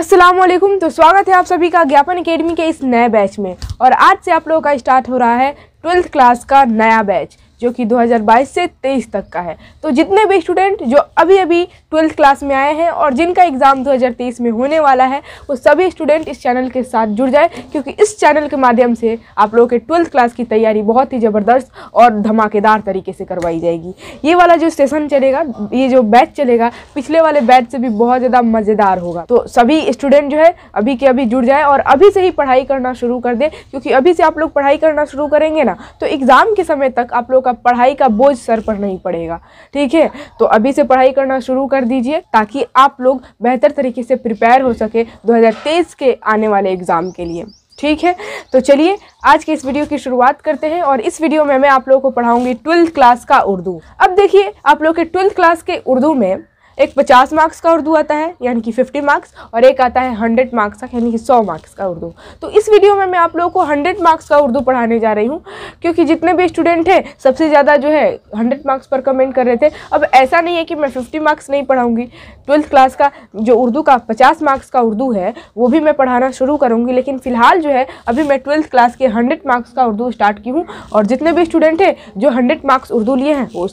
असलम तो स्वागत है आप सभी का ज्ञापन एकेडमी के इस नए बैच में और आज से आप लोगों का स्टार्ट हो रहा है ट्वेल्थ क्लास का नया बैच जो कि 2022 से 23 तक का है तो जितने भी स्टूडेंट जो अभी अभी ट्वेल्थ क्लास में आए हैं और जिनका एग्ज़ाम 2023 में होने वाला है वो सभी स्टूडेंट इस चैनल के साथ जुड़ जाए क्योंकि इस चैनल के माध्यम से आप लोगों के ट्वेल्थ क्लास की तैयारी बहुत ही ज़बरदस्त और धमाकेदार तरीके से करवाई जाएगी ये वाला जो सेशन चलेगा ये जो बैच चलेगा पिछले वाले बैच से भी बहुत ज़्यादा मज़ेदार होगा तो सभी स्टूडेंट जो है अभी के अभी जुड़ जाए और अभी से ही पढ़ाई करना शुरू कर दें क्योंकि अभी से आप लोग पढ़ाई करना शुरू करेंगे ना तो एग्ज़ाम के समय तक आप लोग का आपका पढ़ाई का बोझ सर पर नहीं पड़ेगा ठीक है तो अभी से पढ़ाई करना शुरू कर दीजिए ताकि आप लोग बेहतर तरीके से प्रिपेयर हो सके 2023 के आने वाले एग्ज़ाम के लिए ठीक है तो चलिए आज के इस वीडियो की शुरुआत करते हैं और इस वीडियो में मैं आप लोगों को पढ़ाऊंगी ट्वेल्थ क्लास का उर्दू अब देखिए आप लोग के ट्वेल्थ क्लास के उर्दू में एक 50 मार्क्स का उर्दू आता है यानी कि 50 मार्क्स और एक आता है 100 मार्क्स का यानी कि 100 मार्क्स का उर्दू तो इस वीडियो में मैं आप लोगों को 100 मार्क्स का उर्दू पढ़ाने जा रही हूँ क्योंकि जितने भी स्टूडेंट हैं सबसे ज़्यादा जो है 100 मार्क्स पर कमेंट कर रहे थे अब ऐसा नहीं है कि मैं फिफ्टी मार्क्स नहीं पढ़ाऊँगी ट्वेल्थ क्लास का जो उर्दू का पचास मार्क्स का उर्दू है वो भी मैं पढ़ाना शुरू करूँगी लेकिन फ़िलहाल जो है अभी मैं ट्वेल्थ क्लास के हंड्रेड मार्क्स का उर्दू स्टार्ट की हूँ और जितने भी स्टूडेंट हैं जो हंड्रेड मार्क्स उर्दू लिए हैं वो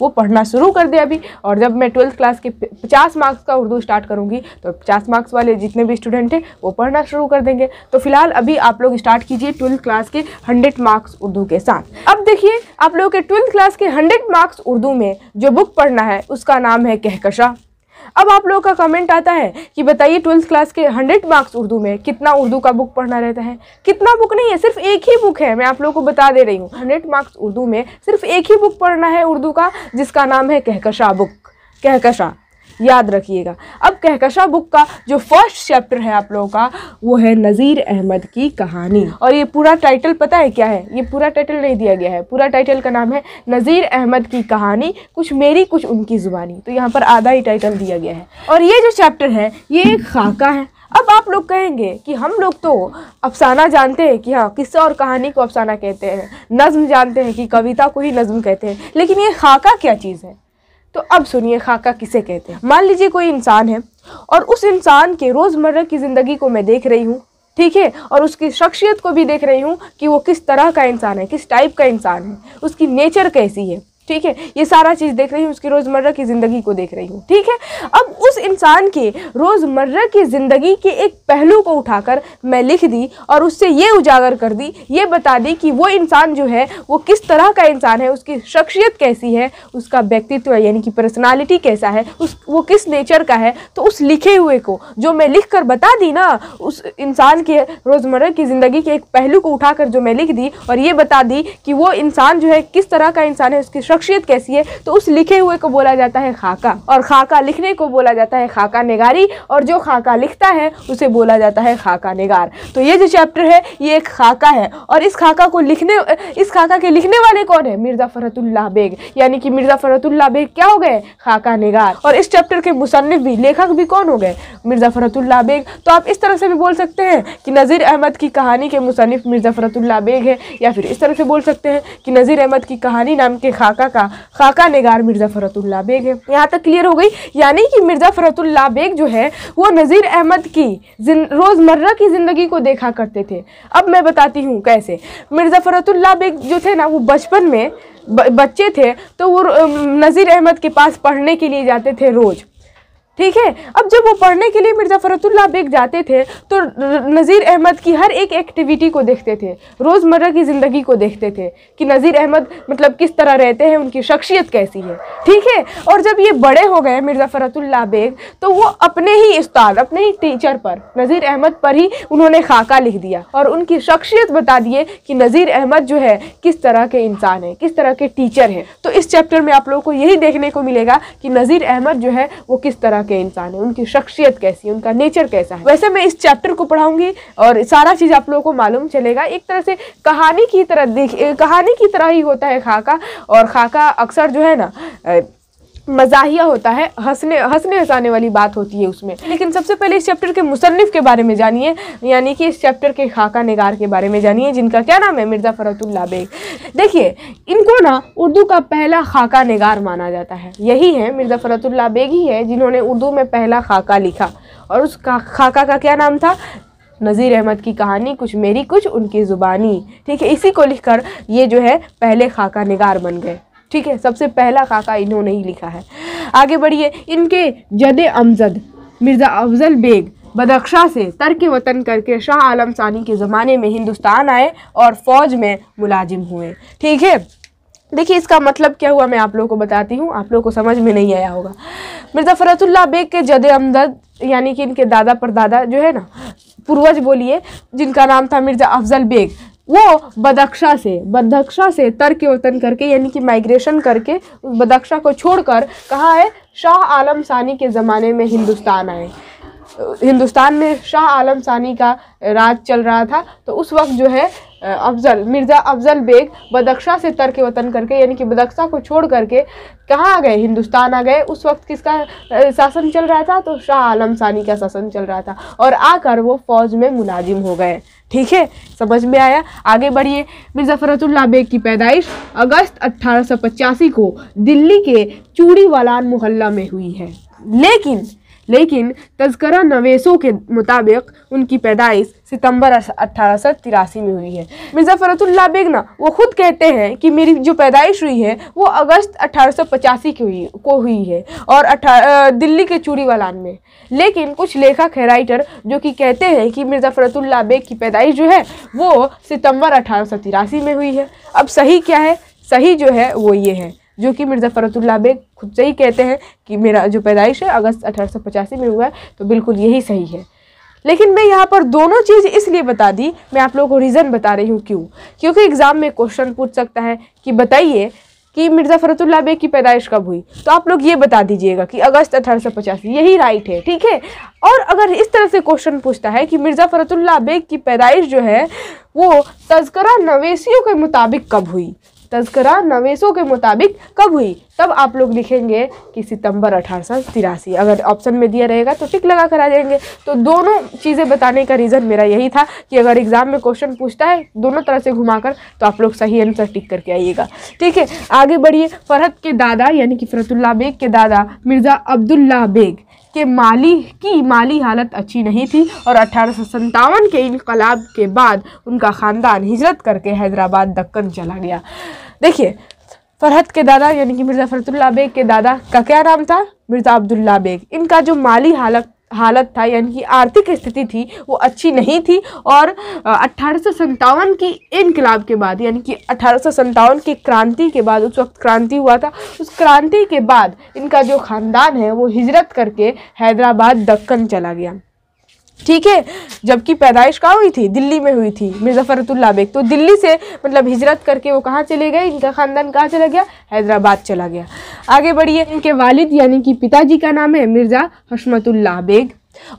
वो पढ़ना शुरू कर दे अभी और जब मैं ट्वेल्थ क्लास क्लास के पचास मार्क्स का उर्दू स्टार्ट करूँगी तो पचास मार्क्स वाले जितने भी स्टूडेंट हैं वो पढ़ना शुरू कर देंगे तो फिलहाल अभी आप लोग स्टार्ट कीजिए ट्वेल्थ क्लास के हंड्रेड मार्क्स उर्दू के साथ अब देखिए आप लोगों के ट्वेल्थ क्लास के हंड्रेड मार्क्स उर्दू में जो बुक पढ़ना है उसका नाम है कहकशा अब आप लोगों का कमेंट आता है कि बताइए ट्वेल्थ क्लास के हंड्रेड मार्क्स उर्दू में कितना उर्दू का बुक पढ़ना रहता है कितना बुक नहीं है सिर्फ एक ही बुक है मैं आप लोगों को बता दे रही हूँ हंड्रेड मार्क्स उर्दू में सिर्फ एक ही बुक पढ़ना है उर्दू का जिसका नाम है कहकशा बुक कहकशा याद रखिएगा अब कहकशा बुक का जो फर्स्ट चैप्टर है आप लोगों का वो है नज़ीर अहमद की कहानी और ये पूरा टाइटल पता है क्या है ये पूरा टाइटल नहीं दिया गया है पूरा टाइटल का नाम है नज़ीर अहमद की कहानी कुछ मेरी कुछ उनकी ज़ुबानी तो यहाँ पर आधा ही टाइटल दिया गया है और ये जो चैप्टर है ये एक खाका है अब आप लोग कहेंगे कि हम लोग तो अफसाना जानते हैं कि हाँ किस्सा और कहानी को अफसाना कहते हैं नज़म जानते हैं कि कविता को ही नज़म कहते हैं लेकिन ये खाका क्या चीज़ है तो अब सुनिए खाका किसे कहते हैं मान लीजिए कोई इंसान है और उस इंसान के रोज़मर्रा की ज़िंदगी को मैं देख रही हूँ ठीक है और उसकी शख्सियत को भी देख रही हूँ कि वो किस तरह का इंसान है किस टाइप का इंसान है उसकी नेचर कैसी है ठीक है ये सारा चीज़ देख रही हूँ उसकी रोज़मर्रा की ज़िंदगी को देख रही हूँ ठीक है अब उस इंसान के रोज़मर्रा की ज़िंदगी के एक पहलू को उठाकर मैं लिख दी और उससे ये उजागर कर दी ये बता दी कि वो इंसान जो है वो किस तरह का इंसान है उसकी शख्सियत कैसी है उसका व्यक्तित्व यानी कि पर्सनैलिटी कैसा है उस वो किस नेचर का है तो उस लिखे हुए को जो मैं लिख कर बता दी ना उस इंसान के रोज़मर्रा की ज़िंदगी के एक पहलू को उठाकर जो मैं लिख दी और ये बता दी कि वो इंसान जो है किस तरह का इंसान है उसकी शख्सियत कैसी है तो उस लिखे हुए को बोला जाता है खाका और खाका लिखने को बोला जाता है खाका निगारी और जो खाका लिखता है उसे बोला जाता है खाका निगार तो ये जो चैप्टर है ये एक खाका है और इस खाका को लिखने इस खाका के लिखने वाले कौन है मिर्ज़ा फ़रतुल्ला बेग यानी कि मिर्ज़ा फ़रतुल्ला बेग क्या हो गए खाका निगार और इस चैप्टर के मुसनफ़ भी लेखक भी कौन हो गए मिर्ज़ा फ़रतुल्ला बेग तो आप इस तरह से भी बोल सकते हैं कि नज़ीर अहमद की कहानी के मुसनफ़ मिर्ज़ा फ़रतुल्ला बेग है या फिर इस तरह से बोल सकते हैं कि नज़ीर अहमद की कहानी नाम के खाका खाका का खाका नगार मिर्ज़ा फ़रतुल्ला बेग है यहाँ तक क्लियर हो गई यानी कि मिर्ज़ा फ़रतुल्ला बेग जो है वो नज़ीर अहमद की रोज़मर्रा की ज़िंदगी को देखा करते थे अब मैं बताती हूँ कैसे मिर्ज़ा फ़रतुल्ला बेग जो थे ना वो बचपन में बच्चे थे तो वो नज़ीर अहमद के पास पढ़ने के लिए जाते थे रोज़ ठीक है अब जब वो पढ़ने के लिए मिर्ज़ा फ़रतुल्ला बेग जाते थे तो नज़ीर अहमद की हर एक एक्टिविटी को देखते थे रोज़मर्रा की ज़िंदगी को देखते थे कि नज़ीर अहमद मतलब किस तरह रहते हैं उनकी शख्सियत कैसी है ठीक है और जब ये बड़े हो गए मिर्ज़ा फ़रतुल्ला बेग तो वो अपने ही उस्ताद अपने ही टीचर पर नज़ीर अहमद पर ही उन्होंने खाका लिख दिया और उनकी शख्सियत बता दिए कि नज़ीर अहमद जो है किस तरह के इंसान हैं किस तरह के टीचर हैं तो इस चैप्टर में आप लोगों को यही देखने को मिलेगा कि नज़ीर अहमद जो है वो किस तरह के इंसान है उनकी शख्सियत कैसी है उनका नेचर कैसा है वैसे मैं इस चैप्टर को पढ़ाऊंगी और सारा चीज़ आप लोगों को मालूम चलेगा एक तरह से कहानी की तरह देख कहानी की तरह ही होता है खाका और खाका अक्सर जो है ना मजाहिया होता है हंसने हंसने हंसाने वाली बात होती है उसमें लेकिन सबसे पहले इस चैप्टर के मुसनफ़ के बारे में जानिए यानी कि इस चैप्टर के खाका नगार के बारे में जानिए जिनका क्या नाम है मिर्ज़ा फ़रतुल्ला बेग देखिए इनको ना उर्दू का पहला खाका नगार माना जाता है यही है मिर्ज़ा फ़रतुल्ला बेग ही है जिन्होंने उर्दू में पहला खाका लिखा और उस खाका का क्या नाम था नज़ीर अहमद की कहानी कुछ मेरी कुछ उनकी ज़ुबानी ठीक है इसी को लिखकर ये जो है पहले खाका नगार बन गए ठीक है सबसे पहला काका इन्होंने ही लिखा है आगे बढ़िए इनके जद अमजद मिर्ज़ा अफजल बेग बदख्शा से तर्क वतन करके शाह आलम सानी के ज़माने में हिंदुस्तान आए और फ़ौज में मुलाजिम हुए ठीक है देखिए इसका मतलब क्या हुआ मैं आप लोगों को बताती हूँ आप लोगों को समझ में नहीं आया होगा मिर्ज़ा फ़रतुल्ला बेग के जद अमदद यानी कि इनके दादा परदादा जो है ना पूर्वज बोलिए जिनका नाम था मिर्ज़ा अफजल बेग वो बदक्षा से बदक्षा से तर्क वतन करके यानी कि माइग्रेशन करके बदक्षा को छोड़कर कहाँ है शाह आलम सानी के ज़माने में हिंदुस्तान आए हिंदुस्तान में शाह आलम सानी का राज चल रहा था तो उस वक्त जो है अफजल मिर्ज़ा अफजल बेग बदख्शा से के वतन करके यानी कि बदख्शा को छोड़ करके कहाँ आ गए हिंदुस्तान आ गए उस वक्त किसका शासन चल रहा था तो शाह आलम सानी का शासन चल रहा था और आकर वो फौज में मुलाजिम हो गए ठीक है समझ में आया आगे बढ़िए मिर्ज़ा फ़रतुल्ला बेग की पैदाइश अगस्त अट्ठारह को दिल्ली के चूड़ी वालान मोहल्ला में हुई है लेकिन लेकिन तस्करा नवेसों के मुताबिक उनकी पैदाइश सितंबर अठारह में हुई है मिर्ज़ा फ़रतुल्ला बेगना वो ख़ुद कहते हैं कि मेरी जो पैदाइश हुई है वो अगस्त अठारह की हुई को हुई है और दिल्ली के चूड़ी वालान में लेकिन कुछ लेखक है राइटर जो कि कहते हैं कि मिर्ज़ा फ़रतुल्ला बेग की पैदाइश जो है वो सितंबर अठारह में हुई है अब सही क्या है सही जो है वो ये है जो कि मिर्ज़ा फ़रतुल्ला बेग खुद से ही कहते हैं कि मेरा जो पैदाइश है अगस्त अठारह में हुआ है तो बिल्कुल यही सही है लेकिन मैं यहाँ पर दोनों चीज़ इसलिए बता दी मैं आप लोगों को रीज़न बता रही हूँ क्यों क्योंकि एग्ज़ाम में क्वेश्चन पूछ सकता है कि बताइए कि मिर्ज़ा फ़रतुल्ला बेग की पैदाइश कब हुई तो आप लोग ये बता दीजिएगा कि अगस्त अठारह यही राइट है ठीक है और अगर इस तरह से क्वेश्चन पूछता है कि मिर्ज़ा फ़रतुल्ला बेग की पैदाइश जो है वो तस्करा नवेशियों के मुताबिक कब हुई तस्करा नवेशों के मुताबिक कब हुई तब आप लोग लिखेंगे कि सितंबर अठारह अगर ऑप्शन में दिया रहेगा तो टिक लगा कर आ जाएंगे तो दोनों चीज़ें बताने का रीज़न मेरा यही था कि अगर एग्ज़ाम में क्वेश्चन पूछता है दोनों तरह से घुमाकर तो आप लोग सही आंसर टिक करके आइएगा ठीक है आगे बढ़िए फरहत के दादा यानी कि फरतुल्ला बेग के दादा मिर्ज़ा अब्दुल्ला बेग के माली की माली हालत अच्छी नहीं थी और अठारह के इनकलाब के बाद उनका ख़ानदान हिजरत करके हैदराबाद दक्कन चला गया देखिए फरहत के दादा यानी कि मिर्ज़ा फरतुल्ला बेग के दादा का क्या नाम था मिर्ज़ा अब्दुल्ला बेग इनका जो माली हालत हालत था यानी कि आर्थिक स्थिति थी वो अच्छी नहीं थी और अट्ठारह की इनकलाब के बाद यानी कि अठारह की क्रांति के बाद उस वक्त क्रांति हुआ था उस क्रांति के बाद इनका जो ख़ानदान है वो हिजरत करके हैदराबाद दक्कन चला गया ठीक है जबकि पैदाइश कहाँ हुई थी दिल्ली में हुई थी फरतुल्ला बेग तो दिल्ली से मतलब हिजरत करके वो कहाँ चले गए इनका ख़ानदान कहाँ चला गया हैदराबाद चला गया आगे बढ़िए इनके वालिद यानी कि पिताजी का नाम है मिर्ज़ा हशमतुल्ला बेग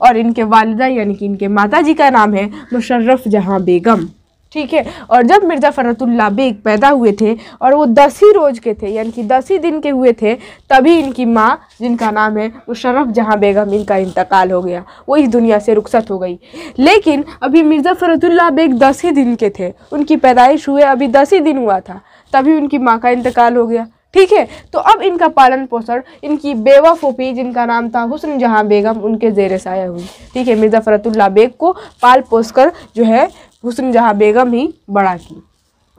और इनके वालदा यानी कि इनके माता जी का नाम है मुशर्रफ जहाँ बेगम ठीक है और जब मिर्ज़ा फ़रतुल्ला बेग पैदा हुए थे और वो दस ही रोज़ के थे यानी कि दस ही दिन के हुए थे तभी इनकी माँ जिनका नाम है शरफ जहाँ बेगम इनका इंतकाल हो गया वो इस दुनिया से रुखसत हो गई लेकिन अभी मिर्ज़ा फ़रतुल्ला बेग दस ही दिन के थे उनकी पैदाइश हुए अभी दस ही दिन हुआ था तभी उनकी माँ का इंतकाल हो गया ठीक है तो अब इनका पालन पोषण इनकी बेवा फोपी जिनका नाम था हुसन जहाँ बेगम उनके जेर साया हुई ठीक है मिर्ज़ा फ़रतुल्ला बेग को पाल पोस कर जो है हुसन जहाँ बेगम ही बड़ा की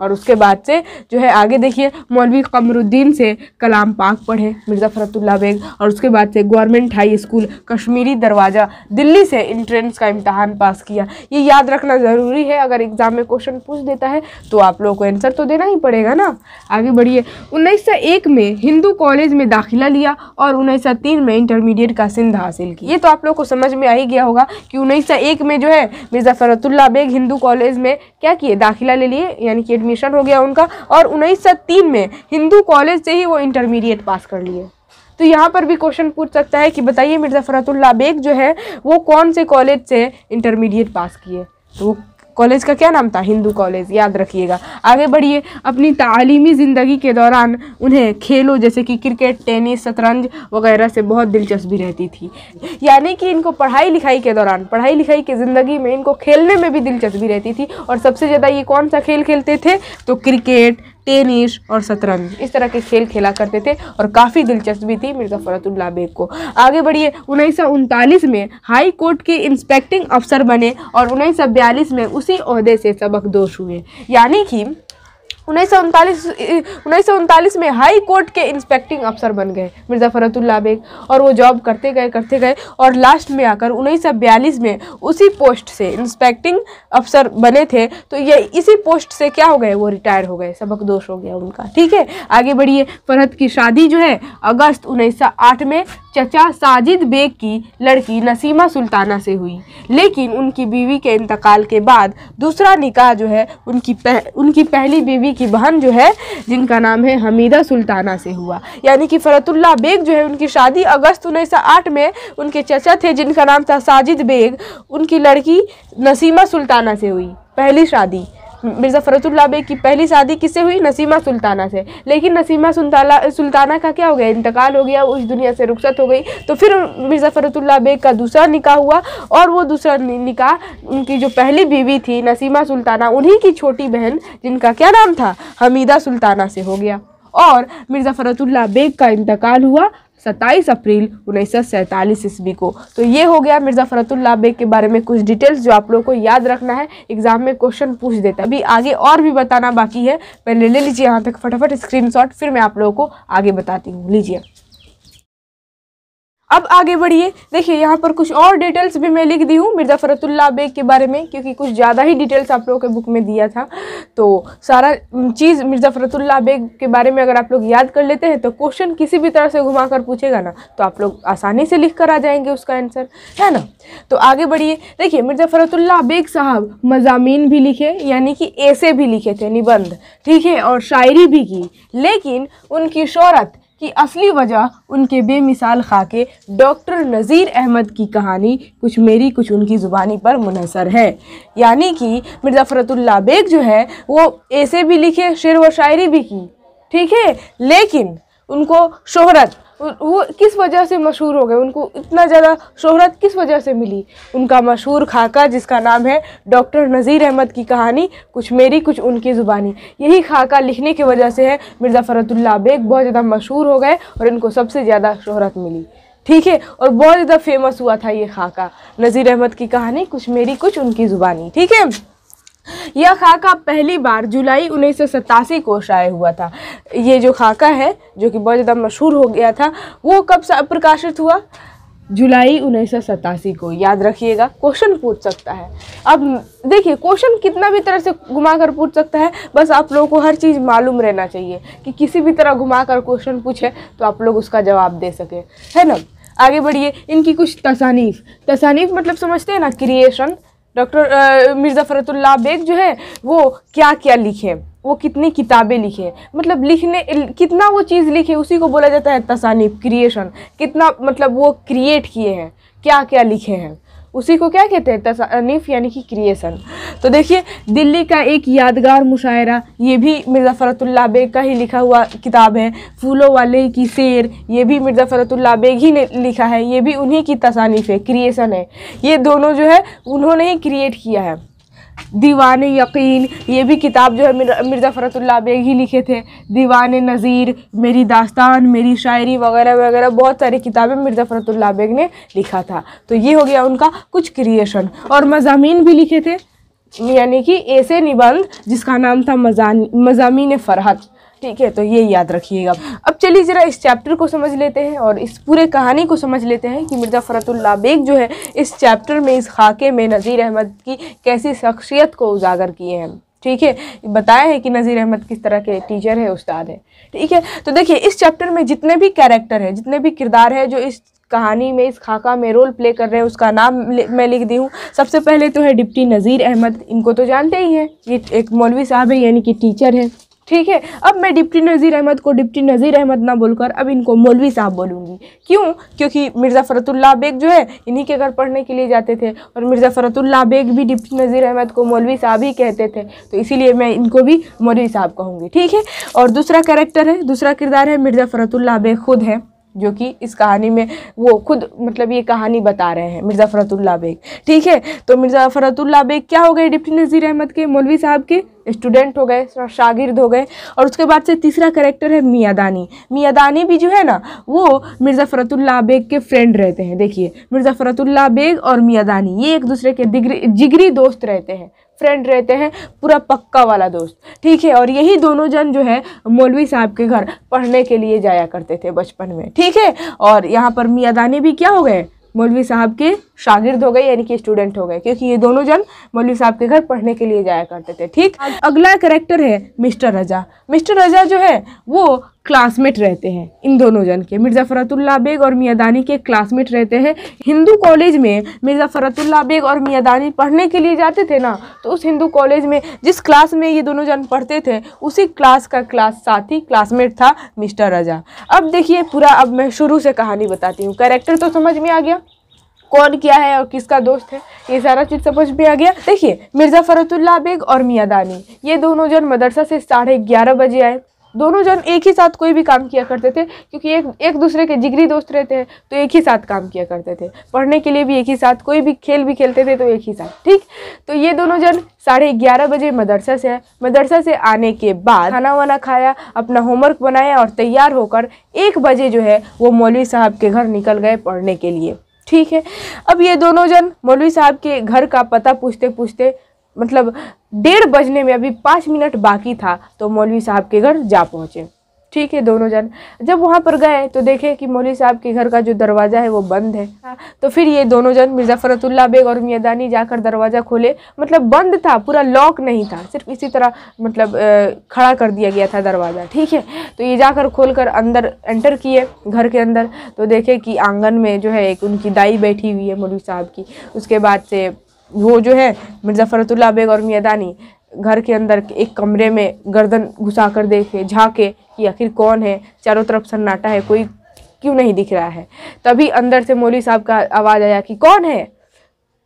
और उसके बाद से जो है आगे देखिए मौलवी कमरुद्दीन से कलाम पाक पढ़े मिर्ज़ा फरतुल्ला बेग और उसके बाद से गवर्नमेंट हाई स्कूल कश्मीरी दरवाज़ा दिल्ली से इंट्रेंस का इम्तहान पास किया ये याद रखना ज़रूरी है अगर एग्ज़ाम में क्वेश्चन पूछ देता है तो आप लोगों को आंसर तो देना ही पड़ेगा ना आगे बढ़िए उन्नीस में हिंदू कॉलेज में दाखिला लिया और उन्नीस में इंटरमीडिएट का सिंध हासिल किया ये तो आप लोग को समझ में आ ही गया होगा कि उन्नीस में जो है मिर्ज़ा फरतुल्ला बेग हिंदू कॉलेज में क्या किए दाखिला ले लिए यानी कि एडमिशन हो गया उनका और उन्नीस में हिंदू कॉलेज से ही वो इंटरमीडिएट पास कर लिए तो यहाँ पर भी क्वेश्चन पूछ सकता है कि बताइए मिर्ज़ा फ़रतुल्ला बेग जो है वो कौन से कॉलेज से इंटरमीडिएट पास किए तो कॉलेज का क्या नाम था हिंदू कॉलेज याद रखिएगा आगे बढ़िए अपनी तालीमी ज़िंदगी के दौरान उन्हें खेलों जैसे कि क्रिकेट टेनिस शतरंज वगैरह से बहुत दिलचस्पी रहती थी यानी कि इनको पढ़ाई लिखाई के दौरान पढ़ाई लिखाई की ज़िंदगी में इनको खेलने में भी दिलचस्पी रहती थी और सबसे ज़्यादा ये कौन सा खेल खेलते थे तो क्रिकेट टेनिस और शतरंज इस तरह के खेल खेला करते थे और काफ़ी दिलचस्पी थी मिर्ज़ा फ़रतुल्ला बेग को आगे बढ़िए उन्नीस में हाई कोर्ट के इंस्पेक्टिंग अफसर बने और उन्नीस में उसी अहदे से सबक दोष हुए यानी कि उन्नीस सौ उनतालीस में हाई कोर्ट के इंस्पेक्टिंग अफसर बन गए मिर्ज़ा फ़रतुल्ला बेग और वो जॉब करते गए करते गए और लास्ट में आकर उन्नीस में उसी पोस्ट से इंस्पेक्टिंग अफसर बने थे तो ये इसी पोस्ट से क्या हो गए वो रिटायर हो गए सबक दोष हो गया उनका ठीक है आगे बढ़िए फरहत की शादी जो है अगस्त उन्नीस में चचा साजिद बेग की लड़की नसीमा सुल्ताना से हुई लेकिन उनकी बीवी के इंतकाल के बाद दूसरा निकाह जो है उनकी पह, उनकी पहली बीवी जी की बहन जो है जिनका नाम है हमीदा सुल्ताना से हुआ यानी कि फ़रतुल्ला बेग जो है उनकी शादी अगस्त उन्नीस में उनके चचा थे जिनका नाम था साजिद बेग उनकी लड़की नसीमा सुल्ताना से हुई पहली शादी मिर्ज़ा फ़रतुल्ला बेग की पहली शादी किससे हुई नसीमा सुल्ताना से लेकिन नसीमा सुल्ताना सुल्ताना का क्या हो गया इंतकाल हो गया उस दुनिया से रुखसत हो गई तो फिर मिर्ज़ा फ़रतुल्ला बेग का दूसरा निकाह हुआ और वो दूसरा निकाह उनकी जो पहली बीवी थी नसीमा सुल्ताना उन्हीं की छोटी बहन जिनका क्या नाम था हमीदा सुल्ताना से हो गया और मिर्ज़ा फ़रतुल्ला बेग का इंतकाल हुआ सत्ताईस अप्रैल उन्नीस ईस्वी को तो ये हो गया मिर्ज़ा फ़रतुल्ला बेग के बारे में कुछ डिटेल्स जो आप लोगों को याद रखना है एग्जाम में क्वेश्चन पूछ देता है अभी आगे और भी बताना बाकी है पहले ले लीजिए यहाँ तक फटाफट स्क्रीनशॉट फिर मैं आप लोगों को आगे बताती हूँ लीजिए अब आगे बढ़िए देखिए यहाँ पर कुछ और डिटेल्स भी मैं लिख दी हूँ मिर्ज़ा फ़रतुल्ला बेग के बारे में क्योंकि कुछ ज़्यादा ही डिटेल्स आप लोगों के बुक में दिया था तो सारा चीज़ मिर्ज़ा फ़रतुल्ला बेग के बारे में अगर आप लोग याद कर लेते हैं तो क्वेश्चन किसी भी तरह से घुमा कर पूछेगा ना तो आप लोग आसानी से लिख कर आ जाएंगे उसका आंसर है ना तो आगे बढ़िए देखिए मिर्ज़ा फ़रतुल्ला बेग साहब मजामी भी लिखे यानी कि ऐसे भी लिखे थे निबंध ठीक है और शायरी भी की लेकिन उनकी शहरत की असली वजह उनके बेमिसाल खाके डॉक्टर नज़ीर अहमद की कहानी कुछ मेरी कुछ उनकी ज़ुबानी पर मुनसर है यानी कि मिर्ज़ा फ़रतुल्ला बेग जो है वो ऐसे भी लिखे शेर व शायरी भी की ठीक है लेकिन उनको शोहरत वो किस वजह से मशहूर हो गए उनको इतना ज़्यादा शोहरत किस वजह से मिली उनका मशहूर खाका जिसका नाम है डॉक्टर नज़ीर अहमद की कहानी कुछ मेरी कुछ उनकी ज़ुबानी यही खाका लिखने की वजह से है मिर्ज़ा फ़रतुल्ला बेग बहुत ज़्यादा मशहूर हो गए और इनको सबसे ज़्यादा शोहरत मिली ठीक है और बहुत ज़्यादा फेमस हुआ था ये खाका नज़ीर अहमद की कहानी कुछ मेरी कुछ उनकी ज़ुबानी ठीक है यह खाका पहली बार जुलाई उन्नीस को शाये हुआ था ये जो खाका है जो कि बहुत ज़्यादा मशहूर हो गया था वो कब प्रकाशित हुआ जुलाई उन्नीस को याद रखिएगा क्वेश्चन पूछ सकता है अब देखिए क्वेश्चन कितना भी तरह से घुमा कर पूछ सकता है बस आप लोगों को हर चीज़ मालूम रहना चाहिए कि किसी भी तरह घुमा कर क्वेश्चन पूछे तो आप लोग उसका जवाब दे सकें है ना आगे बढ़िए इनकी कुछ तसानीफ तसानीफ मतलब समझते हैं ना क्रिएशन डॉक्टर मिर्ज़ा फ़रतुल्ला बेग जो है वो क्या क्या लिखे वो कितनी किताबें लिखे मतलब लिखने कितना वो चीज़ लिखे उसी को बोला जाता है तसानीफ क्रिएशन कितना मतलब वो क्रिएट किए हैं क्या क्या लिखे हैं उसी को क्या कहते हैं तसानीफ यानी कि क्रिएशन तो देखिए दिल्ली का एक यादगार मुशायरा ये भी मिर्ज़ा फ़रतुल्ला बेग का ही लिखा हुआ किताब है फूलों वाले की शेर ये भी मिर्ज़ा फ़रतुल्ला बेग ही ने लिखा है ये भी उन्हीं की तसानीफ़ है क्रिएशन है ये दोनों जो है उन्होंने ही क्रिएट किया है दीवान यकीन ये भी किताब जो है मिर्ज़ा फ़रतुल्ला बेग ही लिखे थे दीवान नज़ीर मेरी दास्तान मेरी शायरी वगैरह वगैरह बहुत सारी किताबें मिर्ज़ा फ़रतुल्ला बेग ने लिखा था तो ये हो गया उनका कुछ क्रिएशन और मजामी भी लिखे थे यानी कि ऐसे निबंध जिसका नाम था मजा मजामी फ़रहत ठीक है तो ये याद रखिएगा अब चलिए ज़रा इस चैप्टर को समझ लेते हैं और इस पूरे कहानी को समझ लेते हैं कि मिर्ज़ा फ़रतुल्ला बेग जो है इस चैप्टर में इस खाके में नज़ीर अहमद की कैसी शख्सियत को उजागर किए हैं ठीक है बताया है कि नज़ीर अहमद किस तरह के टीचर है उस्ताद है ठीक है तो देखिए इस चैप्टर में जितने भी कैरेक्टर हैं जितने भी किरदार हैं जो इस कहानी में इस खाका में रोल प्ले कर रहे हैं उसका नाम मैं लिख दी हूँ सबसे पहले तो है डिप्टी नज़ीर अहमद इनको तो जानते ही हैं ये एक मौलवी साहब है यानी कि टीचर है ठीक है अब मैं डिप्टी नज़ीर अहमद को डिप्टी नज़ीर अहमद ना बोलकर अब इनको मौलवी साहब बोलूँगी क्यों क्योंकि मिर्ज़ा फ़रतुल्ला बेग जो है इन्हीं के घर पढ़ने के लिए जाते थे और मिर्ज़ा फ़रतुल्ला बेग भी डिप्टी नज़ीर अहमद को मौलवी साहब ही कहते थे तो इसीलिए मैं इनको भी मौलवी साहब कहूँगी ठीक है और दूसरा कैरेक्टर है दूसरा किरदार है मिर्ज़ा फ़रतुल्ला बेग खुद है जो कि इस कहानी में वो खुद मतलब ये कहानी बता रहे हैं मिर्ज़ा फ़रतुल्ला बेग ठीक है तो मिर्ज़ा फ़रतुल्ला बेग क्या हो गए डिप्टी नज़ीर अहमद के मौलवी साहब के स्टूडेंट हो गए शागिर्द हो गए और उसके बाद से तीसरा करेक्टर है मियादानी मियादानी भी जो है ना वो मिर्ज़ा फ़रतुल्ला बेग के फ्रेंड रहते हैं देखिए मिर्ज़ा फ़रतुल्ला बेग और मियादानी ये एक दूसरे के जिगरी दोस्त रहते हैं फ्रेंड रहते हैं पूरा पक्का वाला दोस्त ठीक है और यही दोनों जन जो है मौलवी साहब के घर पढ़ने के लिए जाया करते थे बचपन में ठीक है और यहाँ पर मियादानी भी क्या हो गए मौलवी साहब के शागिर्द हो गए यानी कि स्टूडेंट हो गए क्योंकि ये दोनों जन मौलवी साहब के घर पढ़ने के लिए जाया करते थे ठीक अगला करेक्टर है मिस्टर रजा मिस्टर रजा जो है वो क्लासमेट रहते हैं इन दोनों जन के मिर्ज़ा फ़रतुल्ला बेग और मियादानी के क्लासमेट रहते हैं हिंदू कॉलेज में मिर्ज़ा फ़रतुल्ला बेग और मियादानी पढ़ने के लिए जाते थे ना तो उस हिंदू कॉलेज में जिस क्लास में ये दोनों जन पढ़ते थे उसी क्लास का क्लास साथी क्लासमेट था मिस्टर राजा अब देखिए पूरा अब मैं शुरू से कहानी बताती हूँ कैरेक्टर तो समझ में आ गया कौन क्या है और किसका दोस्त है ये सारा चीज़ समझ में आ गया देखिए मिर्ज़ा फ़रतुल्ला बेग और मियादानी ये दोनों जन मदरसा से साढ़े ग्यारह बजे आए दोनों जन एक ही साथ कोई भी काम किया करते थे क्योंकि एक एक दूसरे के जिगरी दोस्त रहते हैं तो एक ही साथ काम किया करते थे पढ़ने के लिए भी एक ही साथ कोई भी खेल भी खेलते थे तो एक ही साथ ठीक तो ये दोनों जन साढ़े ग्यारह बजे मदरसा से मदरसा से आने के बाद खाना वाना खाया अपना होमवर्क बनाया और तैयार होकर एक बजे जो है वो मौलवी साहब के घर निकल गए पढ़ने के लिए ठीक है अब ये दोनों जन मौलवी साहब के घर का पता पूछते पूछते मतलब डेढ़ बजने में अभी पाँच मिनट बाकी था तो मौलवी साहब के घर जा पहुँचे ठीक है दोनों जन जब वहाँ पर गए तो देखे कि मौलवी साहब के घर का जो दरवाज़ा है वो बंद है तो फिर ये दोनों जन मिर्ज़ा फ़रतुल्ला बेग और मियादानी जाकर दरवाज़ा खोले मतलब बंद था पूरा लॉक नहीं था सिर्फ इसी तरह मतलब खड़ा कर दिया गया था दरवाज़ा ठीक है तो ये जाकर खोल कर अंदर एंटर किए घर के अंदर तो देखे कि आंगन में जो है एक उनकी दाई बैठी हुई है मौलवी साहब की उसके बाद से वो जो है मिर्ज़ा फ़रतुल्ला बेग और मियादानी घर के अंदर एक कमरे में गर्दन घुसा कर देखे झाँके कि आखिर कौन है चारों तरफ सन्नाटा है कोई क्यों नहीं दिख रहा है तभी अंदर से मौली साहब का आवाज़ आया कि कौन है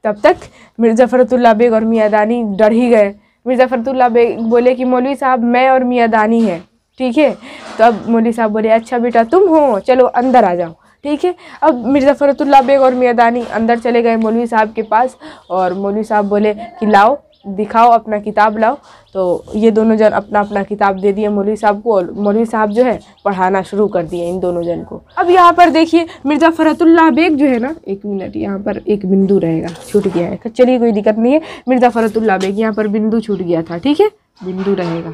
तब तक मिर्ज़ा फ़रतुल्ला बेग और मियादानी डर ही गए मिर्ज़ा फ़रतुल्ला बेग बोले कि मौलवी साहब मैं और मियादानी है ठीक है तब मौली साहब बोले अच्छा बेटा तुम हो चलो अंदर आ जाओ ठीक है अब मिर्ज़ा फ़रतुल्ला बेग और मियादानी अंदर चले गए मौलवी साहब के पास और मौलवी साहब बोले कि लाओ दिखाओ अपना किताब लाओ तो ये दोनों जन अपना अपना किताब दे दिए मौलवी साहब को और मौलवी साहब जो है पढ़ाना शुरू कर दिए इन दोनों जन को अब यहाँ पर देखिए मिर्ज़ा फ़रतुल्ला बेग जो है ना एक मिनट यहाँ पर एक बिंदु रहेगा छूट गया है चलिए कोई दिक्कत नहीं है मिर्ज़ा फ़रतुल्ला बेग यहाँ पर बिंदु छूट गया था ठीक है बिंदु रहेगा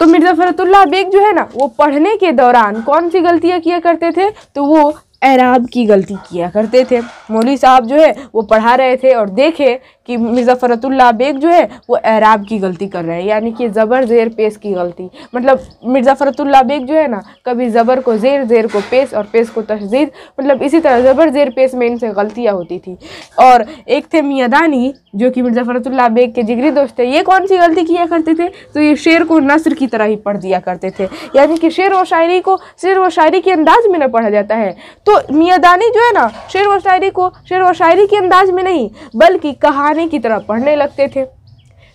तो मिर्ज़ा फ़रतुल्ला बेग जो है ना वो पढ़ने के दौरान कौन सी गलतियाँ किया करते थे तो वो एराब की गलती किया करते थे मौली साहब जो है वो पढ़ा रहे थे और देखे कि मिर्ज़ा फ़रतुल्ला बेग जो है वो एराब की गलती कर रहे हैं यानी कि ज़बर ज़ेर पेश की गलती मतलब मिर्ज़ा फ़रतुल्ला बेग जो है ना कभी ज़बर को ज़ेर ज़ेर को पेश और पेश को तशदीद मतलब इसी तरह ज़बर ज़ेर पेश में इनसे गलतियाँ होती थी और एक थे मियादानी जो कि मिर्ज़ा फ़रतुल्ला बेग के जिगरी दोस्त थे ये कौन सी गलती किया करते थे तो ये शेर को नसर की तरह ही पढ़ दिया करते थे यानी कि शेर व शायरी को शेर व शायरी के अंदाज में न पढ़ा जाता है तो मियादानी जो है ना शेर व शायरी को शेर व शायरी के अंदाज में नहीं बल्कि कहानी की तरह पढ़ने लगते थे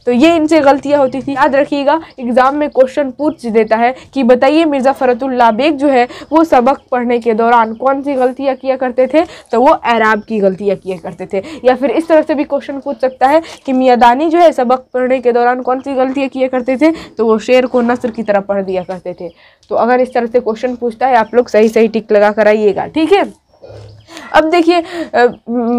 तो ये इनसे गलतियाँ होती थी याद रखिएगा एग्ज़ाम में क्वेश्चन पूछ देता है कि बताइए मिर्ज़ा फ़रतुल्ला बेग जो है वो सबक पढ़ने के दौरान कौन सी गलतियाँ किया करते थे तो वो एराब की गलतियाँ किया करते थे या फिर इस तरह से भी क्वेश्चन पूछ सकता है कि मियादानी जो है सबक पढ़ने के दौरान कौन सी गलतियाँ किया करते थे तो वो शेर को नसर की तरह पढ़ दिया करते थे तो अगर इस तरह से क्वेश्चन पूछता है आप लोग सही सही टिक लगा कर आइएगा ठीक है अब देखिए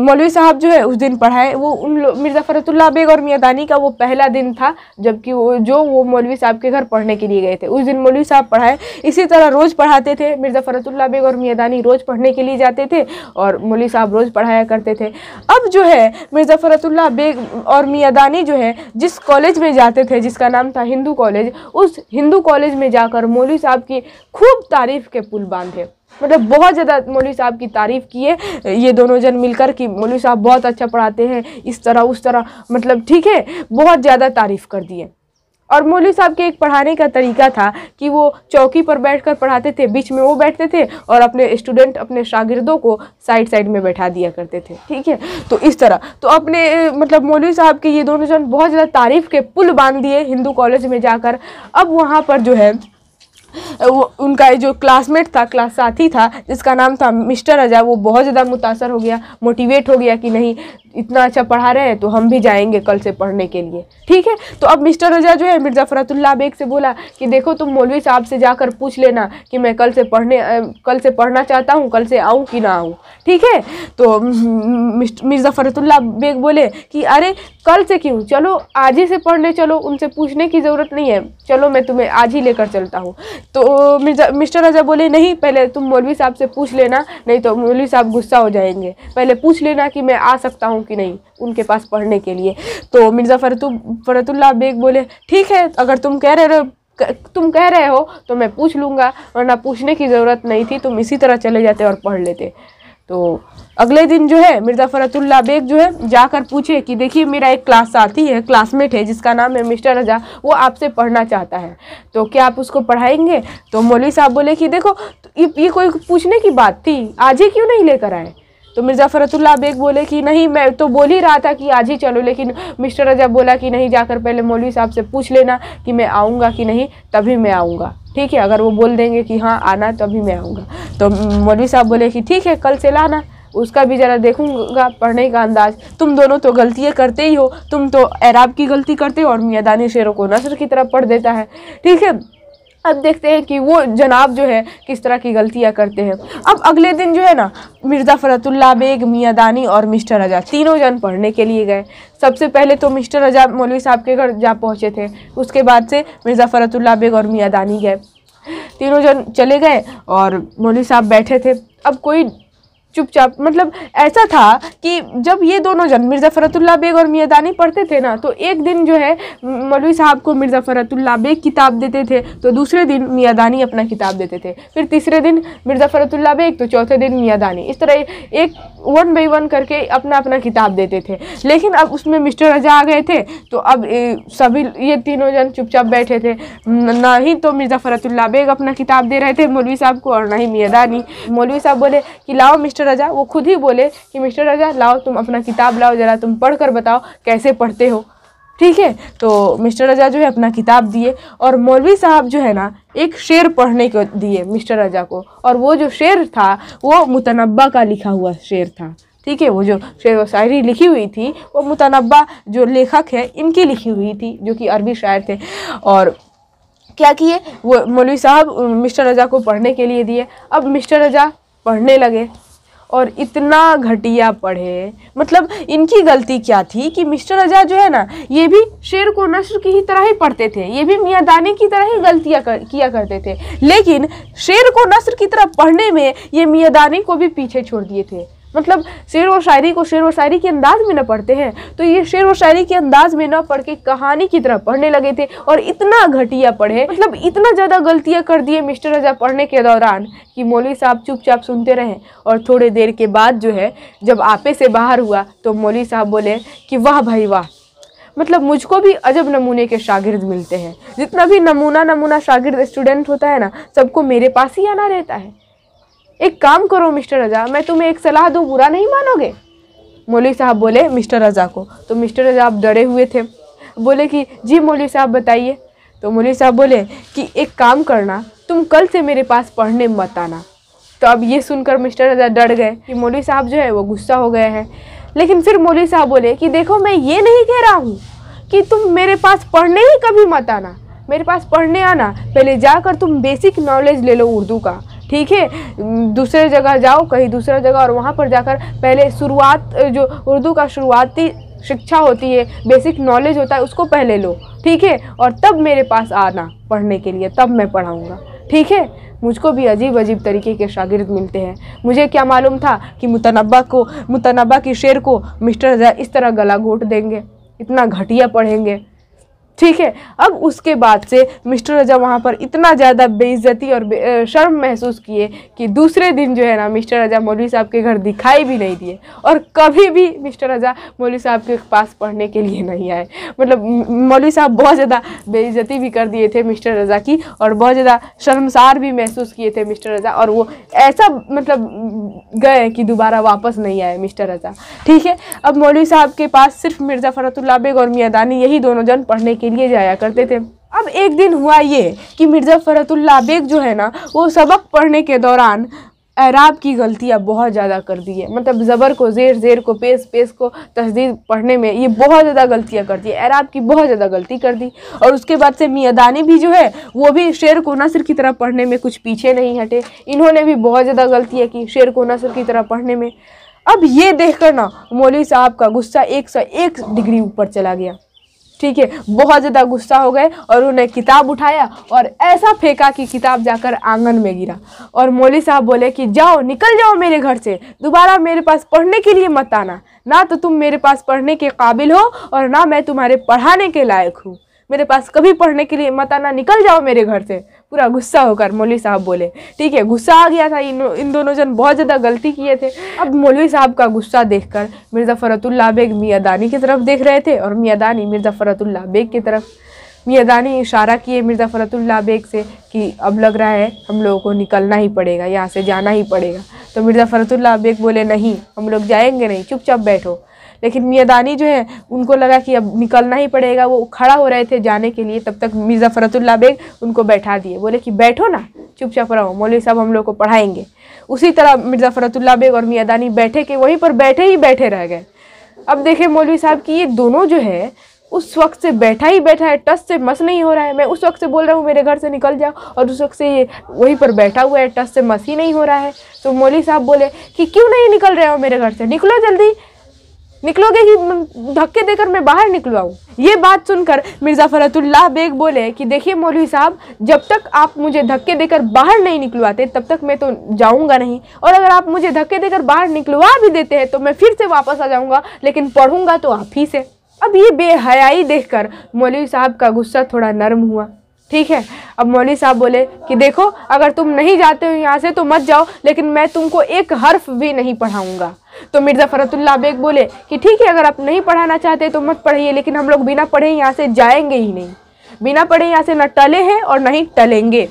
मौलवी साहब जो है उस दिन पढ़ाए वो उन मिर्ज़ा फ़रतुल्ला बेग और मियादानी का वो पहला दिन था जबकि वो जो वो मौलवी साहब के घर पढ़ने के लिए गए थे उस दिन मौलवी साहब पढ़ाए इसी तरह रोज़ पढ़ाते थे मिर्ज़ा फ़रतुल्ला बेग और मियादानी रोज़ पढ़ने के लिए जाते थे और मौलवी साहब रोज़ पढ़ाया करते थे अब जो है मिर्ज़ा फ़रतुल्ला बेग और मियादानी जो है जिस कॉलेज में जाते थे जिसका नाम था हिंदू कॉलेज उस हिंदू कॉलेज में जाकर मौलवी साहब की खूब तारीफ़ के पुल बांधे मतलब बहुत ज़्यादा मौलवी साहब की तारीफ़ की है ये दोनों जन मिलकर कि मौलवी साहब बहुत अच्छा पढ़ाते हैं इस तरह उस तरह मतलब ठीक है बहुत ज़्यादा तारीफ़ कर दिए और मौलवी साहब के एक पढ़ाने का तरीका था कि वो चौकी पर बैठकर पढ़ाते थे बीच में वो बैठते थे और अपने स्टूडेंट अपने शागिर्दों को साइड साइड में बैठा दिया करते थे ठीक है तो इस तरह तो अपने मतलब मौलवी साहब के ये दोनों जन बहुत ज़्यादा तारीफ़ के पुल बांध दिए हिंदू कॉलेज में जाकर अब वहाँ पर जो है वो उनका जो क्लासमेट था क्लास साथी था जिसका नाम था मिस्टर अजय वो बहुत ज़्यादा मुतासर हो गया मोटिवेट हो गया कि नहीं इतना अच्छा पढ़ा रहे हैं तो हम भी जाएंगे कल से पढ़ने के लिए ठीक है तो अब मिस्टर रजा जो है मिर्ज़ा फ़रतुल्ला बेग से बोला कि देखो तुम मौलवी साहब से जाकर पूछ लेना कि मैं कल से पढ़ने कल से पढ़ना चाहता हूँ कल से आऊँ कि ना आऊँ ठीक है तो मिर्ज़ा फ़रतुल्ला बेग बोले कि अरे कल से क्यों चलो आज ही से पढ़ने चलो उनसे पूछने की ज़रूरत नहीं है चलो मैं तुम्हें आज ही लेकर चलता हूँ तो मिर्जा मिस्टर रजा बोले नहीं पहले तुम मौलवी साहब से पूछ लेना नहीं तो मौलवी साहब गुस्सा हो जाएंगे पहले पूछ लेना कि मैं आ सकता हूँ कि नहीं उनके पास पढ़ने के लिए तो मिर्ज़ा फरतु फरतुल्ला बेग बोले ठीक है अगर तुम कह रहे हो तुम कह रहे हो तो मैं पूछ लूँगा वरना पूछने की ज़रूरत नहीं थी तुम इसी तरह चले जाते और पढ़ लेते तो अगले दिन जो है मिर्ज़ा फ़रतुल्ला बेग जो है जाकर पूछे कि देखिए मेरा एक क्लास साथी है क्लासमेट है जिसका नाम है मिस्टर रजा वो आपसे पढ़ना चाहता है तो क्या आप उसको पढ़ाएंगे तो मौलवी साहब बोले कि देखो ये कोई पूछने की बात थी आज ही क्यों नहीं लेकर आए तो मिर्ज़ा फ़रतुल्ला बेग बोले कि नहीं मैं तो बोल ही रहा था कि आज ही चलो लेकिन मिस्टर रजब बोला कि नहीं जाकर पहले मौलवी साहब से पूछ लेना कि मैं आऊँगा कि नहीं तभी मैं आऊँगा ठीक है अगर वो बोल देंगे कि हाँ आना तभी मैं आऊँगा तो मौलवी साहब बोले कि ठीक है कल से लाना उसका भी ज़रा देखूंगा पढ़ने का अंदाज तुम दोनों तो गलतियाँ करते ही हो तुम तो ऐराब की गलती करते हो और मियाँ दानी शेरों को नसर की तरफ पढ़ देता है ठीक है अब देखते हैं कि वो जनाब जो है किस तरह की गलतियाँ करते हैं अब अगले दिन जो है ना मिर्ज़ा फ़रतुल्ला बेग मियाँ दानी और मिस्टर रजा तीनों जन पढ़ने के लिए गए सबसे पहले तो मिस्टर रजा मौलवी साहब के घर जा पहुँचे थे उसके बाद से मिर्ज़ा फ़रतुल्ला बेग और मियाँ दानी गए तीनों जन चले गए और मौलवी साहब बैठे थे अब कोई चुपचाप मतलब ऐसा था कि जब ये दोनों जन मिर्ज़ा फ़रतुल्ला बेग और मियादानी पढ़ते थे ना तो एक दिन जो है मौलवी साहब को मिर्ज़ा फ़रतुल्ला बेग किताब देते थे तो दूसरे दिन मियादानी अपना किताब देते थे फिर तीसरे दिन मिर्ज़ा फ़रतुल्ला बेग तो चौथे दिन मियादानी इस तरह एक वन बाई वन करके अपना अपना किताब देते थे लेकिन अब उसमें मिस्टर रजा आ गए थे तो अब सभी ये तीनों जन चुपचाप बैठे थे ना ही तो मिर्ज़ा फ़रतुल्ला बेग अपना किताब दे रहे थे मौलवी साहब को और ना ही मियादानी मौलवी साहब बोले कि लाओ मिस्टर मिस्टर रजा वो खुद ही बोले कि मिस्टर रजा लाओ तुम अपना किताब लाओ ज़रा तुम पढ़ कर बताओ कैसे पढ़ते हो ठीक है तो मिस्टर रजा जो है अपना किताब दिए और मौलवी साहब जो है ना एक शेर पढ़ने को दिए मिस्टर रजा को और वो जो शेर था वो मुतनबा का लिखा हुआ शेर था ठीक है वो जो शेर व शायरी लिखी हुई थी वो मुतनबा जो लेखक है इनकी लिखी हुई थी जो कि अरबी शायर थे और क्या किए वो मौलवी साहब मिस्टर रजा को पढ़ने के लिए दिए अब मिस्टर रजा पढ़ने लगे और इतना घटिया पढ़े मतलब इनकी गलती क्या थी कि मिस्टर अजा जो है ना ये भी शेर को नश्र की ही तरह ही पढ़ते थे ये भी मियाँ दानी की तरह ही गलतियाँ कर, किया करते थे लेकिन शेर को नश्र की तरह पढ़ने में ये मियाँ दानी को भी पीछे छोड़ दिए थे मतलब शेर व शायरी को शेर व शायरी के अंदाज में न पढ़ते हैं तो ये शेर व शायरी के अंदाज में न पढ़ के कहानी की तरह पढ़ने लगे थे और इतना घटिया पढ़े मतलब इतना ज़्यादा गलतियाँ कर दिए मिस्टर रजा पढ़ने के दौरान कि मौलवी साहब चुपचाप सुनते रहे और थोड़े देर के बाद जो है जब आपे से बाहर हुआ तो मौलवी साहब बोले कि वाह भाई वाह मतलब मुझको भी अजब नमूने के शागिर्द मिलते हैं जितना भी नमूना नमूना शागिर्द स्टूडेंट होता है ना सबको मेरे पास ही आना रहता है एक काम करो मिस्टर रजा मैं तुम्हें एक सलाह दूँ बुरा नहीं मानोगे मौलिक साहब बोले मिस्टर रजा को तो मिस्टर रजा आप डरे हुए थे बोले कि जी मौलिक साहब बताइए तो मौलिक साहब बोले कि एक काम करना तुम कल से मेरे पास पढ़ने मत आना तो अब ये सुनकर मिस्टर रजा डर गए कि मौलवी साहब जो है वो गुस्सा हो गए हैं लेकिन फिर मौलवी साहब बोले कि देखो मैं ये नहीं कह रहा हूँ कि तुम मेरे पास पढ़ने ही कभी मत आना मेरे पास पढ़ने आना पहले जाकर तुम बेसिक नॉलेज ले लो उर्दू का ठीक है दूसरे जगह जाओ कहीं दूसरा जगह और वहाँ पर जाकर पहले शुरुआत जो उर्दू का शुरुआती शिक्षा होती है बेसिक नॉलेज होता है उसको पहले लो ठीक है और तब मेरे पास आना पढ़ने के लिए तब मैं पढ़ाऊँगा ठीक है मुझको भी अजीब अजीब तरीके के शागिर्द मिलते हैं मुझे क्या मालूम था कि मुतनबा को मुतनबा की शेर को मिस्टर इस तरह गला घोट देंगे इतना घटिया पढ़ेंगे ठीक है अब उसके बाद से मिस्टर रजा वहाँ पर इतना ज़्यादा बेइज्जती और बे, शर्म महसूस किए कि दूसरे दिन जो है ना मिस्टर रजा मौलवी साहब के घर दिखाई भी नहीं दिए और कभी भी मिस्टर रजा मौलवी साहब के पास पढ़ने के लिए नहीं आए मतलब मौलवी साहब बहुत ज़्यादा बेइज्जती भी कर दिए थे मिस्टर रजा की और बहुत ज़्यादा शर्मसार भी महसूस किए थे मिस्टर रजा और वो ऐसा मतलब गए कि दोबारा वापस नहीं आए मिस्टर रजा ठीक है अब मौलवी साहब के पास सिर्फ मिर्ज़ा फ़रतुल्ला बेग और मियादानी यही दोनों जन पढ़ने के लिए जाया करते थे अब एक दिन हुआ ये कि मिर्ज़ा फ़रतुल्ला बेग जो है ना वो सबक पढ़ने के दौरान ऐराब की गलतियाँ बहुत ज़्यादा कर दी है मतलब ज़बर को ज़ेर ज़ेर को पेस पेस को तस्दीद पढ़ने में ये बहुत ज़्यादा गलतियाँ दी है ऐराब की बहुत ज़्यादा गलती कर दी और उसके बाद से मियादानी भी जो है वो भी शेर को नसर की तरह पढ़ने में कुछ पीछे नहीं हटे इन्होंने भी बहुत ज़्यादा गलतियाँ की शेर को नसर की तरह पढ़ने में अब ये देख ना मौलवी साहब का गुस्सा एक सौ एक डिग्री ऊपर चला गया ठीक है बहुत ज़्यादा गुस्सा हो गए और उन्हें किताब उठाया और ऐसा फेंका कि किताब जाकर आंगन में गिरा और मौली साहब बोले कि जाओ निकल जाओ मेरे घर से दोबारा मेरे पास पढ़ने के लिए मत आना ना तो तुम मेरे पास पढ़ने के काबिल हो और ना मैं तुम्हारे पढ़ाने के लायक हूँ मेरे पास कभी पढ़ने के लिए मत आना निकल जाओ मेरे घर से पूरा गुस्सा होकर मौलवी साहब बोले ठीक है गुस्सा आ गया था इन इन दोनों जन बहुत ज़्यादा गलती किए थे अब मौलवी साहब का गुस्सा देखकर मिर्ज़ा फ़रतुल्ला बेग मियादानी की तरफ देख रहे थे और मियादानी मिर्ज़ा फ़रतुल्ला बेग की तरफ मियादानी इशारा किए मिर्ज़ा फ़रतुल्ला बेग से कि अब लग रहा है हम लोगों को निकलना ही पड़ेगा यहाँ से जाना ही पड़ेगा तो मिर्ज़ा फ़रतुल्ला बेग बोले नहीं हम लोग जाएंगे नहीं चुपचाप बैठो लेकिन मियादानी जो है उनको लगा कि अब निकलना ही पड़ेगा वो खड़ा हो रहे थे जाने के लिए तब तक मिर्ज़ाफ़रतुल्ला बेग उनको बैठा दिए बोले कि बैठो ना चुपचाप रहो मौलवी साहब हम लोग को पढ़ाएंगे उसी तरह मिर्ज़ाफ़रतुल्ला बेग और मियादानी बैठे के वहीं पर बैठे ही बैठे रह गए अब देखें मौलवी साहब कि ये दोनों जो है उस वक्त से बैठा ही बैठा है टस से मस नहीं हो रहा है मैं उस वक्त से बोल रहा हूँ मेरे घर से निकल जाओ और उस वक्त से ये वहीं पर बैठा हुआ है टस से मस ही नहीं हो रहा है तो मौली साहब बोले कि क्यों नहीं निकल रहे हो मेरे घर से निकलो जल्दी निकलोगे ही धक्के देकर मैं बाहर निकलवाऊँ ये बात सुनकर मिर्ज़ा फरतुल्लाह बेग बोले कि देखिए मौलवी साहब जब तक आप मुझे धक्के देकर बाहर नहीं निकलवाते तब तक मैं तो जाऊँगा नहीं और अगर आप मुझे धक्के देकर बाहर निकलवा भी देते हैं तो मैं फिर से वापस आ जाऊँगा लेकिन पढ़ूँगा तो आप ही से अब ये बेहयाई कर मौलवी साहब का गुस्सा थोड़ा नरम हुआ ठीक है अब मौली साहब बोले कि देखो अगर तुम नहीं जाते हो यहाँ से तो मत जाओ लेकिन मैं तुमको एक हर्फ भी नहीं पढ़ाऊँगा तो मिर्ज़ा फ़रतुल्ला बेग बोले कि ठीक है अगर आप नहीं पढ़ाना चाहते तो मत पढ़िए लेकिन हम लोग बिना पढ़े यहाँ से जाएंगे ही नहीं बिना पढ़े यहाँ से न टले हैं और न ही टलेंगे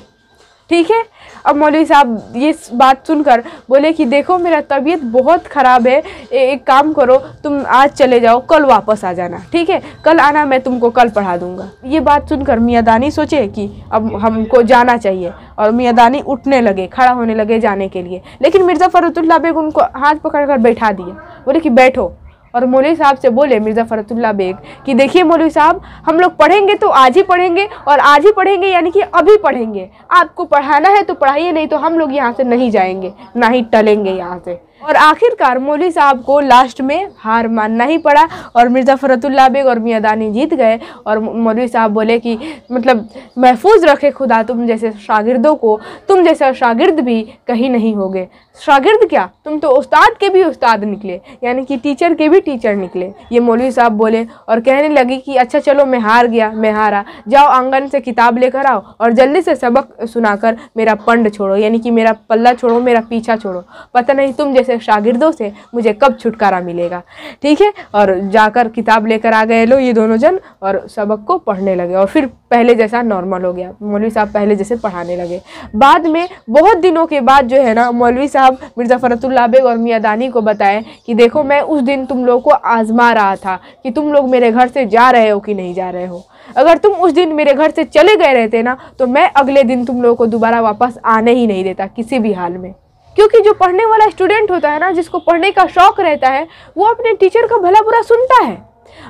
ठीक है अब मौलवी साहब ये बात सुनकर बोले कि देखो मेरा तबीयत बहुत ख़राब है एक काम करो तुम आज चले जाओ कल वापस आ जाना ठीक है कल आना मैं तुमको कल पढ़ा दूँगा ये बात सुनकर मियादानी सोचे कि अब हमको जाना चाहिए और मियादानी उठने लगे खड़ा होने लगे जाने के लिए लेकिन मिर्ज़ा फरतुल्ला बेग उनको हाथ पकड़ कर बैठा दिया बोले कि बैठो और मौलवी साहब से बोले मिर्ज़ा फ़रतुल्ला बेग कि देखिए मौलवी साहब हम लोग पढ़ेंगे तो आज ही पढ़ेंगे और आज ही पढ़ेंगे यानी कि अभी पढ़ेंगे आपको पढ़ाना है तो पढ़ाइए नहीं तो हम लोग यहाँ से नहीं जाएंगे ना ही टलेंगे यहाँ से और आखिरकार मौली साहब को लास्ट में हार मानना ही पड़ा और मिर्ज़ा फ़रतुल्ला बेग और मियाँ दानी जीत गए और मौलवी साहब बोले कि मतलब महफूज रखे खुदा तुम जैसे शागिर्दों को तुम जैसा शागिर्द भी कहीं नहीं होगे शागिर्द क्या तुम तो उस्ताद के भी उस्ताद निकले यानी कि टीचर के भी टीचर निकले ये मौलवी साहब बोले और कहने लगे कि अच्छा चलो मैं हार गया मैं हारा जाओ आंगन से किताब लेकर आओ और जल्दी से सबक सुनाकर मेरा पंड छोड़ो यानी कि मेरा पल्ला छोड़ो मेरा पीछा छोड़ो पता नहीं तुम जैसे शागिर्दों से मुझे कब छुटकारा मिलेगा ठीक है और जाकर किताब लेकर आ गए लो ये दोनों जन और सबक को पढ़ने लगे और फिर पहले जैसा नॉर्मल हो गया मौलवी साहब पहले जैसे पढ़ाने लगे बाद में बहुत दिनों के बाद जो है ना मौलवी साहब मिर्ज़ा फ़रतुल्ला बेग और मियाँ दानी को बताएं कि देखो मैं उस दिन तुम लोग को आज़मा रहा था कि तुम लोग मेरे घर से जा रहे हो कि नहीं जा रहे हो अगर तुम उस दिन मेरे घर से चले गए रहते ना तो मैं अगले दिन तुम लोगों को दोबारा वापस आने ही नहीं देता किसी भी हाल में क्योंकि जो पढ़ने वाला स्टूडेंट होता है ना जिसको पढ़ने का शौक रहता है वो अपने टीचर का भला बुरा सुनता है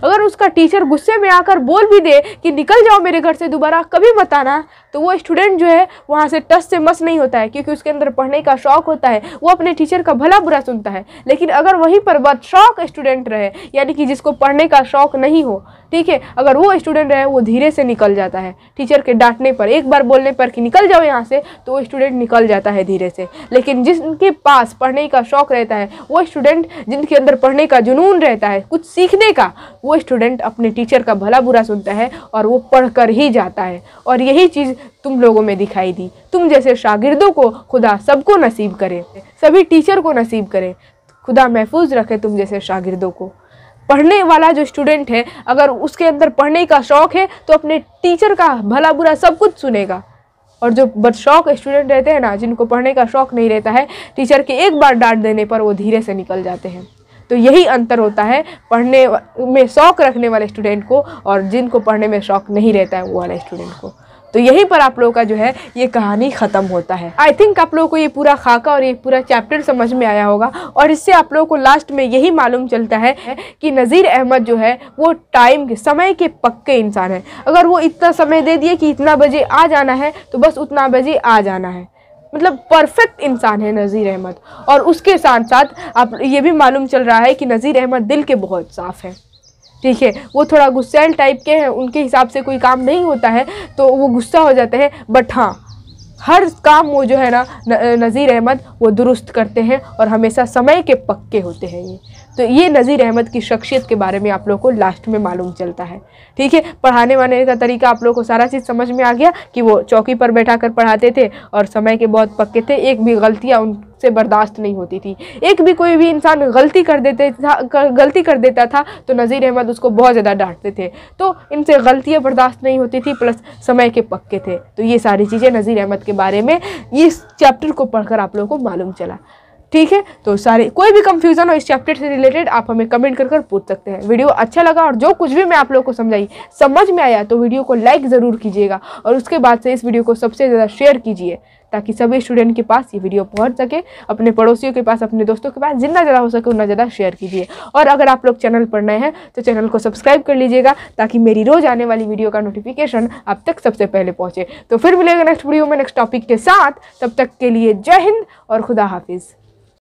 अगर उसका टीचर गुस्से में आकर बोल भी दे कि निकल जाओ मेरे घर से दोबारा कभी मत आना तो वो स्टूडेंट जो है वहाँ से टस से मस नहीं होता है क्योंकि उसके अंदर पढ़ने का शौक होता है वो अपने टीचर का भला बुरा सुनता है लेकिन अगर वहीं पर बद शौक स्टूडेंट रहे यानी कि जिसको पढ़ने का शौक नहीं हो ठीक है अगर वो स्टूडेंट रहे वो धीरे से निकल जाता है टीचर के डांटने पर एक बार बोलने पर कि निकल जाओ यहाँ से तो वो स्टूडेंट निकल जाता है धीरे से लेकिन जिनके पास पढ़ने का शौक रहता है वो स्टूडेंट जिनके अंदर पढ़ने का जुनून रहता है कुछ सीखने का वो स्टूडेंट अपने टीचर का भला बुरा सुनता है और वो पढ़ कर ही जाता है और यही चीज़ तुम लोगों में दिखाई दी तुम जैसे शागिर्दों को खुदा सबको नसीब करे सभी टीचर को नसीब करे खुदा महफूज रखे तुम जैसे शागिर्दों को पढ़ने वाला जो स्टूडेंट है अगर उसके अंदर पढ़ने का शौक़ है तो अपने टीचर का भला बुरा सब कुछ सुनेगा और जो बदशौक स्टूडेंट रहते हैं ना जिनको पढ़ने का शौक़ नहीं रहता है टीचर के एक बार डांट देने पर वो धीरे से निकल जाते हैं तो यही अंतर होता है पढ़ने में शौक़ रखने वाले स्टूडेंट को और जिनको पढ़ने में शौक़ नहीं रहता है वो वाले स्टूडेंट को तो यहीं पर आप लोगों का जो है ये कहानी ख़त्म होता है आई थिंक आप लोगों को ये पूरा खाका और ये पूरा चैप्टर समझ में आया होगा और इससे आप लोगों को लास्ट में यही मालूम चलता है कि नज़ीर अहमद जो है वो टाइम के समय के पक्के इंसान है अगर वो इतना समय दे दिए कि इतना बजे आ जाना है तो बस उतना बजे आ जाना है मतलब परफेक्ट इंसान है नज़ीर अहमद और उसके साथ साथ आप ये भी मालूम चल रहा है कि नज़ीर अहमद दिल के बहुत साफ़ हैं ठीक है वो थोड़ा गुस्सैल टाइप के हैं उनके हिसाब से कोई काम नहीं होता है तो वो गुस्सा हो जाते हैं बट हाँ हर काम वो जो है ना नज़ीर अहमद वो दुरुस्त करते हैं और हमेशा समय के पक्के होते हैं ये तो ये नज़ीर अहमद की शख्सियत के बारे में आप लोग को लास्ट में मालूम चलता है ठीक है पढ़ाने वाने का तरीका आप लोग को सारा चीज़ समझ में आ गया कि वो चौकी पर बैठा कर पढ़ाते थे और समय के बहुत पक्के थे एक भी गलतियाँ उन से बर्दाश्त नहीं होती थी एक भी कोई भी इंसान गलती कर देते था गलती कर देता था तो नज़ीर अहमद उसको बहुत ज़्यादा डांटते थे तो इनसे गलतियाँ बर्दाश्त नहीं होती थी प्लस समय के पक्के थे तो ये सारी चीज़ें नज़ीर अहमद के बारे में इस चैप्टर को पढ़कर आप लोगों को मालूम चला ठीक है तो सारे कोई भी कंफ्यूजन हो इस चैप्टर से रिलेटेड आप हमें कमेंट कर कर पूछ सकते हैं वीडियो अच्छा लगा और जो कुछ भी मैं आप लोगों को समझाई समझ में आया तो वीडियो को लाइक ज़रूर कीजिएगा और उसके बाद से इस वीडियो को सबसे ज़्यादा शेयर कीजिए ताकि सभी स्टूडेंट के पास ये वीडियो पहुँच सके अपने पड़ोसियों के पास अपने दोस्तों के पास जितना ज़्यादा हो सके उतना ज़्यादा शेयर कीजिए और अगर आप लोग चैनल पर नए हैं तो चैनल को सब्सक्राइब कर लीजिएगा ताकि मेरी रोज़ आने वाली वीडियो का नोटिफिकेशन आप तक सबसे पहले पहुँचे तो फिर मिलेगा नेक्स्ट वीडियो में नेक्स्ट टॉपिक के साथ तब तक के लिए जय हिंद और खुदा हाफिज़